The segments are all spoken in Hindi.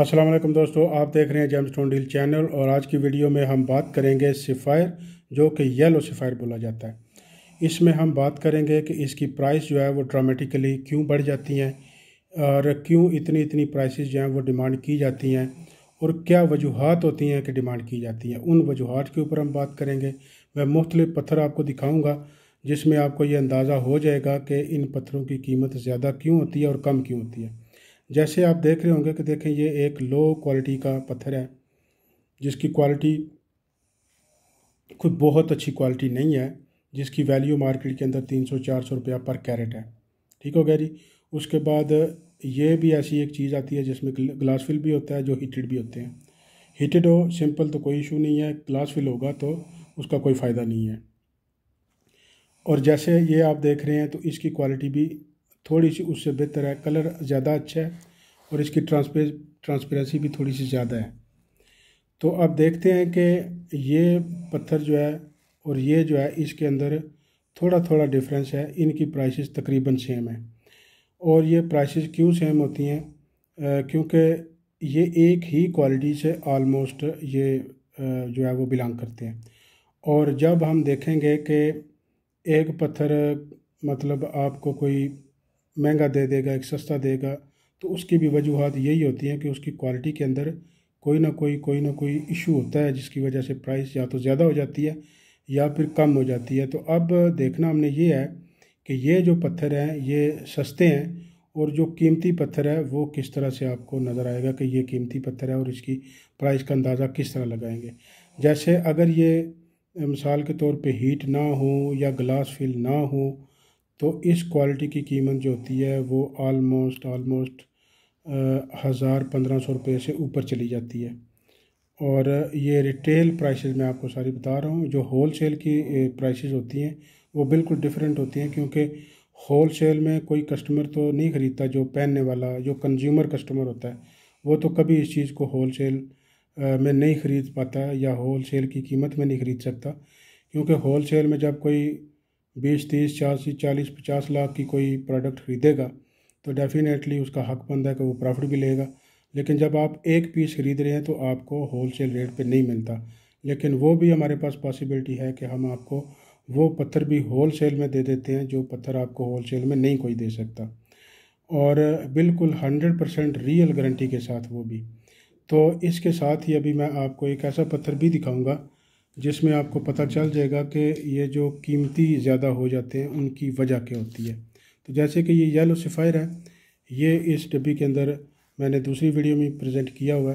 अस्सलाम वालेकुम दोस्तों आप देख रहे हैं जेम्स डील चैनल और आज की वीडियो में हम बात करेंगे सिफायर जो कि येलो सिफायर बोला जाता है इसमें हम बात करेंगे कि इसकी प्राइस जो है वो ड्रामेटिकली क्यों बढ़ जाती हैं और क्यों इतनी इतनी प्राइसेस जो हैं वो डिमांड की जाती हैं और क्या वजूहत होती हैं कि डिमांड की जाती हैं उन वजूहत के ऊपर हम बात करेंगे मैं मुख्तलि पत्थर आपको दिखाऊँगा जिसमें आपको ये अंदाज़ा हो जाएगा कि इन पत्थरों की कीमत ज़्यादा क्यों होती है और कम क्यों होती है जैसे आप देख रहे होंगे कि देखें ये एक लो क्वालिटी का पत्थर है जिसकी क्वालिटी कोई बहुत अच्छी क्वालिटी नहीं है जिसकी वैल्यू मार्केट के अंदर तीन सौ चार सौ रुपया पर कैरेट है ठीक हो गया जी उसके बाद ये भी ऐसी एक चीज़ आती है जिसमें ग्लास फिल भी होता है जो हीटेड भी होते हैं हीटेड हो सिंपल तो कोई इशू नहीं है ग्लास फिल होगा तो उसका कोई फ़ायदा नहीं है और जैसे ये आप देख रहे हैं तो इसकी क्वालिटी भी थोड़ी सी उससे बेहतर है कलर ज़्यादा अच्छा है और इसकी ट्रांसपे ट्रांसपेरेंसी भी थोड़ी सी ज़्यादा है तो अब देखते हैं कि ये पत्थर जो है और ये जो है इसके अंदर थोड़ा थोड़ा डिफरेंस है इनकी प्राइसेस तकरीबन सेम है और ये प्राइसेस क्यों सेम होती हैं क्योंकि ये एक ही क्वालिटी से ऑलमोस्ट ये आ, जो है वो बिलोंग करते हैं और जब हम देखेंगे कि एक पत्थर मतलब आपको कोई महंगा दे देगा एक सस्ता देगा तो उसकी भी वजूहत यही होती हैं कि उसकी क्वालिटी के अंदर कोई ना कोई कोई ना कोई इशू होता है जिसकी वजह से प्राइस या तो ज़्यादा हो जाती है या फिर कम हो जाती है तो अब देखना हमने ये है कि ये जो पत्थर हैं ये सस्ते हैं और जो कीमती पत्थर है वो किस तरह से आपको नज़र आएगा कि ये कीमती पत्थर है और इसकी प्राइस का अंदाज़ा किस तरह लगाएंगे जैसे अगर ये मिसाल के तौर पे हीट ना हो या ग्लास फिल ना हो तो इस क्वालिटी की कीमत जो होती है वो आलमोस्ट आलमोस्ट हज़ार पंद्रह सौ रुपये से ऊपर चली जाती है और ये रिटेल प्राइसेस मैं आपको सारी बता रहा हूँ जो होल सेल की प्राइसेस होती हैं वो बिल्कुल डिफरेंट होती हैं क्योंकि होल सेल में कोई कस्टमर तो नहीं ख़रीदता जो पहनने वाला जो कंज्यूमर कस्टमर होता है वो तो कभी इस चीज़ को होल सेल में नहीं ख़रीद पाता या होल सेल की कीमत में नहीं ख़रीद सकता क्योंकि होल सेल में जब कोई बीस तीस चालीस चालीस पचास लाख की कोई प्रोडक्ट खरीदेगा तो डेफ़िनेटली उसका हक बनता है कि वो प्रॉफिट भी लेगा लेकिन जब आप एक पीस खरीद रहे हैं तो आपको होल सेल रेट पर नहीं मिलता लेकिन वो भी हमारे पास पॉसिबिलिटी है कि हम आपको वो पत्थर भी होल सेल में दे देते हैं जो पत्थर आपको होल सेल में नहीं कोई दे सकता और बिल्कुल हंड्रेड परसेंट रियल गारंटी के साथ वो भी तो इसके साथ ही अभी मैं आपको एक ऐसा पत्थर भी दिखाऊंगा जिसमें आपको पता चल जाएगा कि ये जो कीमती ज़्यादा हो जाते हैं उनकी वजह क्या होती है तो जैसे कि ये येलो सफ़ायर है ये इस डिब्बी के अंदर मैंने दूसरी वीडियो में प्रेजेंट किया हुआ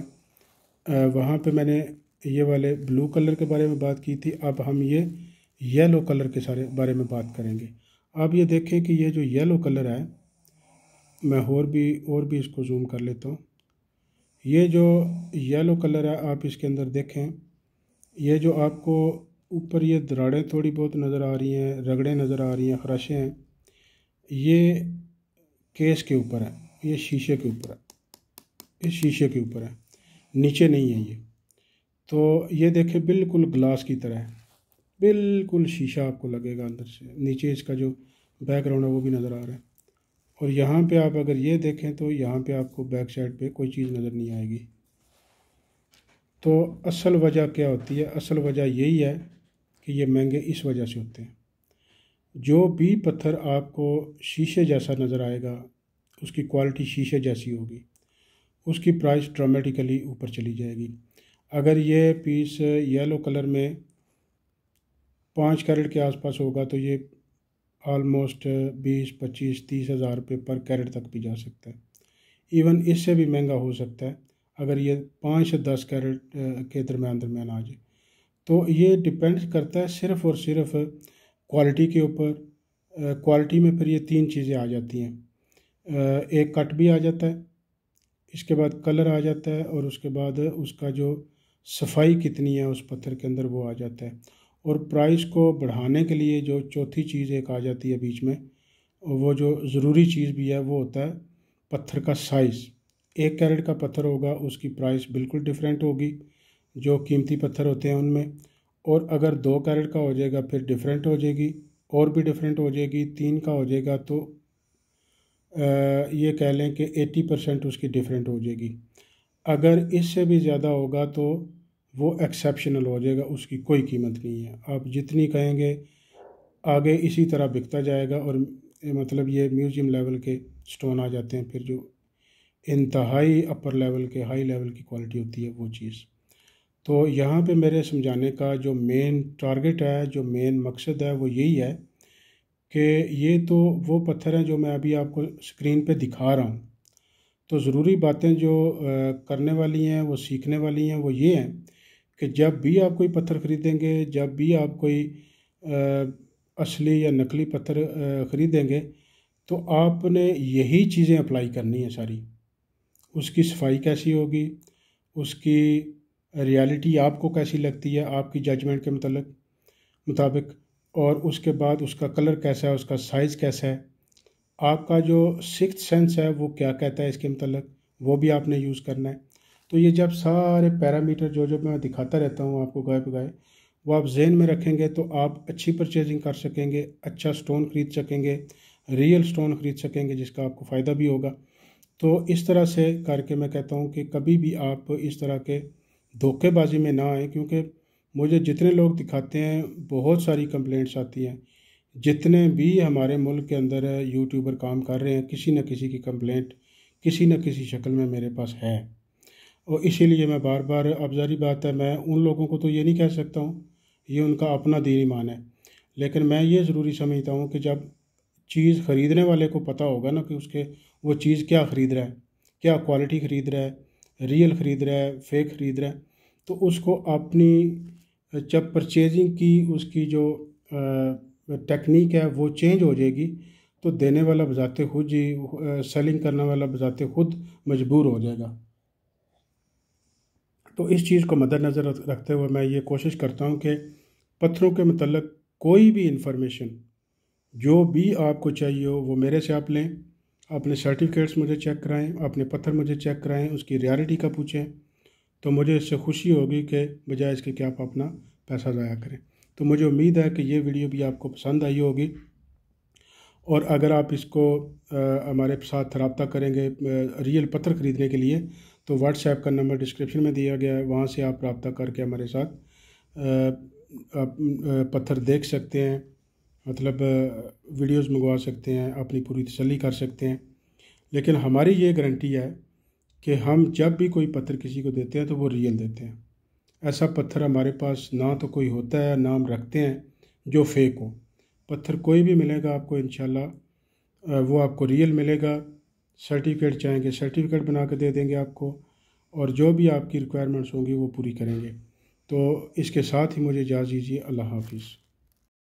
है वहाँ पे मैंने ये वाले ब्लू कलर के बारे में बात की थी अब हम ये येलो कलर के सारे बारे में बात करेंगे अब ये देखें कि ये जो येलो कलर है मैं और भी और भी इसको जूम कर लेता हूँ ये जो येलो कलर है आप इसके अंदर देखें ये जो आपको ऊपर ये दराड़ें थोड़ी बहुत नज़र आ रही हैं रगड़ें नज़र आ रही हैं खराशें हैं ये केस के ऊपर है ये शीशे के ऊपर है ये शीशे के ऊपर है नीचे नहीं है ये तो ये देखें बिल्कुल ग्लास की तरह है बिल्कुल शीशा आपको लगेगा अंदर से नीचे इसका जो बैकग्राउंड है वो भी नज़र आ रहा है और यहाँ पे आप अगर ये देखें तो यहाँ पे आपको बैक साइड पे कोई चीज़ नज़र नहीं आएगी तो असल वजह क्या होती है असल वजह यही है कि ये महंगे इस वजह से होते हैं जो भी पत्थर आपको शीशे जैसा नज़र आएगा उसकी क्वालिटी शीशे जैसी होगी उसकी प्राइस ड्रामेटिकली ऊपर चली जाएगी अगर ये पीस येलो कलर में पाँच कैरेट के आसपास होगा तो ये आलमोस्ट बीस पच्चीस तीस हज़ार रुपये पर कैरेट तक भी जा सकता है इवन इससे भी महंगा हो सकता है अगर ये पाँच से दस कैरेट के दरमियान दरमियान आ जाए तो ये डिपेंड करता है सिर्फ़ और सिर्फ क्वालिटी के ऊपर क्वालिटी में फिर ये तीन चीज़ें आ जाती हैं एक कट भी आ जाता है इसके बाद कलर आ जाता है और उसके बाद उसका जो सफाई कितनी है उस पत्थर के अंदर वो आ जाता है और प्राइस को बढ़ाने के लिए जो चौथी चीज़ एक आ जाती है बीच में वो जो ज़रूरी चीज़ भी है वो होता है पत्थर का साइज़ एक कैरेट का पत्थर होगा उसकी प्राइस बिल्कुल डिफरेंट होगी जो कीमती पत्थर होते हैं उनमें और अगर दो कैरेट का हो जाएगा फिर डिफरेंट हो जाएगी और भी डिफरेंट हो जाएगी तीन का हो जाएगा तो आ, ये कह लें कि एटी परसेंट उसकी डिफरेंट हो जाएगी अगर इससे भी ज़्यादा होगा तो वो एक्सेप्शनल हो जाएगा उसकी कोई कीमत नहीं है आप जितनी कहेंगे आगे इसी तरह बिकता जाएगा और मतलब ये म्यूज़ियम लेवल के स्टोन आ जाते हैं फिर जो इंतहाई अपर लेवल के हाई लेवल की क्वालिटी होती है वो चीज़ तो यहाँ पे मेरे समझाने का जो मेन टारगेट है जो मेन मकसद है वो यही है कि ये तो वो पत्थर हैं जो मैं अभी आपको स्क्रीन पे दिखा रहा हूँ तो ज़रूरी बातें जो करने वाली हैं वो सीखने वाली हैं वो ये हैं कि जब भी आप कोई पत्थर ख़रीदेंगे जब भी आप कोई असली या नकली पत्थर ख़रीदेंगे तो आपने यही चीज़ें अप्लाई करनी है सारी उसकी सफाई कैसी होगी उसकी रियलिटी आपको कैसी लगती है आपकी जजमेंट के मतलब मुताबिक और उसके बाद उसका कलर कैसा है उसका साइज़ कैसा है आपका जो सिक्स सेंस है वो क्या कहता है इसके मतलब वो भी आपने यूज़ करना है तो ये जब सारे पैरामीटर जो जो मैं दिखाता रहता हूँ आपको गाय गाय वो आप जेन में रखेंगे तो आप अच्छी परचेजिंग कर सकेंगे अच्छा स्टोन ख़रीद सकेंगे रियल स्टोन ख़रीद सकेंगे जिसका आपको फ़ायदा भी होगा तो इस तरह से करके मैं कहता हूँ कि कभी भी आप इस तरह के धोखेबाजी में ना आए क्योंकि मुझे जितने लोग दिखाते हैं बहुत सारी कंप्लेंट्स आती हैं जितने भी हमारे मुल्क के अंदर यूट्यूबर काम कर रहे हैं किसी न किसी की कंप्लेंट किसी न किसी शक्ल में मेरे पास है और इसीलिए मैं बार बार अब जारी बात है मैं उन लोगों को तो ये नहीं कह सकता हूँ ये उनका अपना दीनी मान है लेकिन मैं ये ज़रूरी समझता हूँ कि जब चीज़ ख़रीदने वाले को पता होगा ना कि उसके वो चीज़ क्या ख़रीद रहा है क्या क्वालिटी ख़रीद रहा है रियल ख़रीद रहा है फेक ख़रीद रहा है तो उसको अपनी जब परचेजिंग की उसकी जो टेक्निक है वो चेंज हो जाएगी तो देने वाला बजाते खुद ही सेलिंग करने वाला बजाते खुद मजबूर हो जाएगा तो इस चीज़ को मद्दनज़र रखते हुए मैं ये कोशिश करता हूँ कि पत्थरों के मतलब कोई भी इन्फॉर्मेशन जो भी आपको चाहिए हो वो मेरे से आप लें अपने सर्टिफिकेट्स मुझे चेक कराएं अपने पत्थर मुझे चेक कराएं उसकी रियलिटी का पूछें तो मुझे इससे खुशी होगी कि बजाय इसके कि आप अपना पैसा ज़ाया करें तो मुझे उम्मीद है कि ये वीडियो भी आपको पसंद आई होगी और अगर आप इसको हमारे साथ रबता करेंगे रियल पत्थर ख़रीदने के लिए तो व्हाट्सएप का नंबर डिस्क्रिप्शन में दिया गया है वहाँ से आप रबता करके हमारे साथ पत्थर देख सकते हैं मतलब वीडियोस मंगवा सकते हैं अपनी पूरी तसली कर सकते हैं लेकिन हमारी ये गारंटी है कि हम जब भी कोई पत्थर किसी को देते हैं तो वो रियल देते हैं ऐसा पत्थर हमारे पास ना तो कोई होता है ना हम रखते हैं जो फेक हो पत्थर कोई भी मिलेगा आपको इन वो आपको रियल मिलेगा सर्टिफिकेट चाहेंगे सर्टिफिकेट बना के दे देंगे आपको और जो भी आपकी रिक्वायरमेंट्स होंगी वो पूरी करेंगे तो इसके साथ ही मुझे इजाज़ दीजिए अल्लाह हाफिज़